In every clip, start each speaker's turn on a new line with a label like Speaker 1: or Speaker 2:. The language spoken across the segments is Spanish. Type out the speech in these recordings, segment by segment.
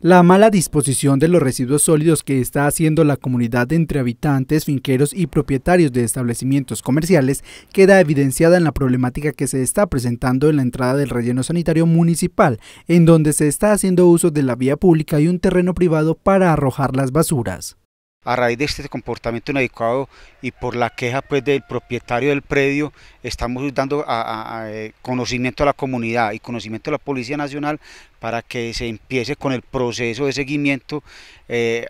Speaker 1: La mala disposición de los residuos sólidos que está haciendo la comunidad entre habitantes, finqueros y propietarios de establecimientos comerciales queda evidenciada en la problemática que se está presentando en la entrada del relleno sanitario municipal, en donde se está haciendo uso de la vía pública y un terreno privado para arrojar las basuras
Speaker 2: a raíz de este comportamiento inadecuado y por la queja pues del propietario del predio estamos dando eh, conocimiento a la comunidad y conocimiento a la Policía Nacional para que se empiece con el proceso de seguimiento eh,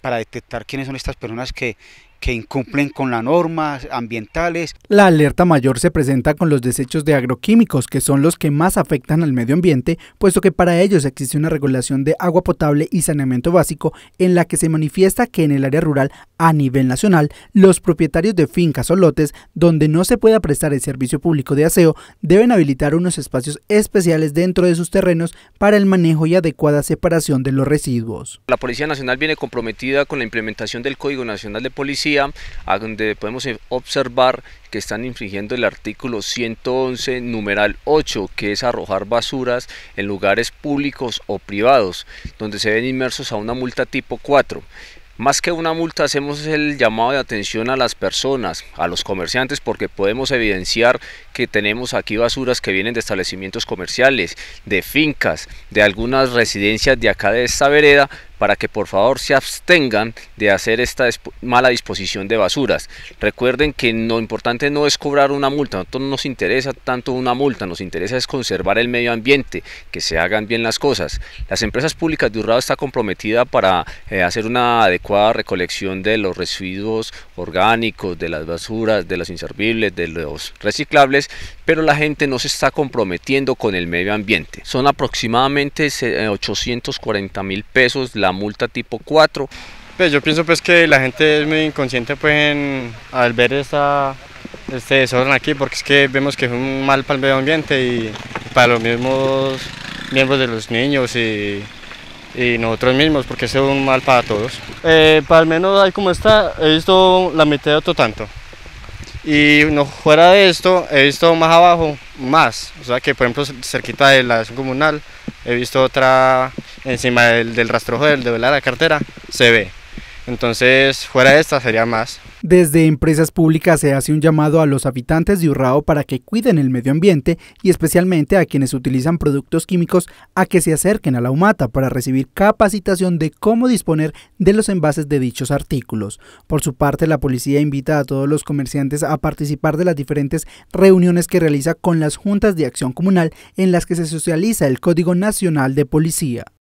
Speaker 2: para detectar quiénes son estas personas que que incumplen con las normas ambientales.
Speaker 1: La alerta mayor se presenta con los desechos de agroquímicos, que son los que más afectan al medio ambiente, puesto que para ellos existe una regulación de agua potable y saneamiento básico en la que se manifiesta que en el área rural a nivel nacional, los propietarios de fincas o lotes donde no se pueda prestar el servicio público de aseo deben habilitar unos espacios especiales dentro de sus terrenos para el manejo y adecuada separación de los residuos.
Speaker 3: La Policía Nacional viene comprometida con la implementación del Código Nacional de Policía, donde podemos observar que están infringiendo el artículo 111, numeral 8, que es arrojar basuras en lugares públicos o privados, donde se ven inmersos a una multa tipo 4. Más que una multa hacemos el llamado de atención a las personas, a los comerciantes, porque podemos evidenciar que tenemos aquí basuras que vienen de establecimientos comerciales, de fincas, de algunas residencias de acá de esta vereda, para que por favor se abstengan de hacer esta mala disposición de basuras. Recuerden que lo importante no es cobrar una multa, no nos interesa tanto una multa, nos interesa es conservar el medio ambiente, que se hagan bien las cosas. Las empresas públicas de Urrado está comprometida para eh, hacer una adecuada recolección de los residuos orgánicos, de las basuras, de los inservibles, de los reciclables, pero la gente no se está comprometiendo con el medio ambiente. Son aproximadamente 840 eh, mil pesos la multa tipo 4. Pues yo pienso pues que la gente es muy
Speaker 4: inconsciente pues al ver esta, este desorden aquí, porque es que vemos que es un mal para el medio ambiente y para los mismos miembros de los niños y, y nosotros mismos, porque es un mal para todos. Eh, para al menos ahí como está, he visto la mitad de otro tanto. Y no, fuera de esto, he visto más abajo, más. O sea que, por ejemplo, cerquita de la comunal, he visto otra encima del, rastrojo del, de la cartera se ve. Entonces, fuera de esta sería más.
Speaker 1: Desde empresas públicas se hace un llamado a los habitantes de Urrao para que cuiden el medio ambiente y especialmente a quienes utilizan productos químicos a que se acerquen a la humata para recibir capacitación de cómo disponer de los envases de dichos artículos. Por su parte, la policía invita a todos los comerciantes a participar de las diferentes reuniones que realiza con las juntas de acción comunal en las que se socializa el Código Nacional de Policía.